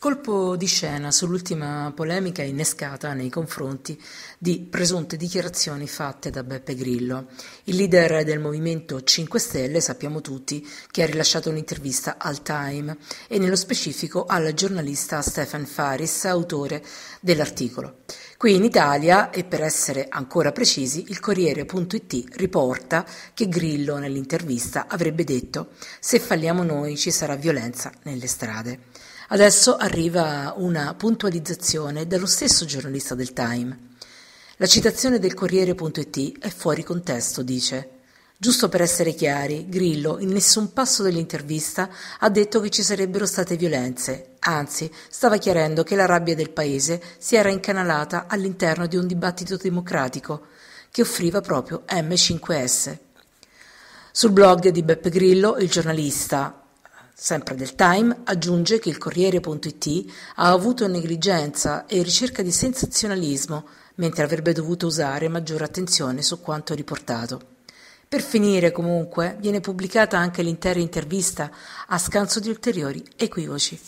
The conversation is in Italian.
Colpo di scena sull'ultima polemica innescata nei confronti di presunte dichiarazioni fatte da Beppe Grillo. Il leader del Movimento 5 Stelle, sappiamo tutti, che ha rilasciato un'intervista al Time e nello specifico al giornalista Stefan Faris, autore dell'articolo. Qui in Italia, e per essere ancora precisi, il Corriere.it riporta che Grillo nell'intervista avrebbe detto se falliamo noi ci sarà violenza nelle strade. Adesso arriva una puntualizzazione dallo stesso giornalista del Time. La citazione del Corriere.it è fuori contesto, dice. Giusto per essere chiari, Grillo in nessun passo dell'intervista ha detto che ci sarebbero state violenze, anzi stava chiarendo che la rabbia del paese si era incanalata all'interno di un dibattito democratico che offriva proprio M5S. Sul blog di Beppe Grillo, il giornalista Sempre del Time aggiunge che il Corriere.it ha avuto negligenza e ricerca di sensazionalismo, mentre avrebbe dovuto usare maggiore attenzione su quanto riportato. Per finire, comunque, viene pubblicata anche l'intera intervista a scanso di ulteriori equivoci.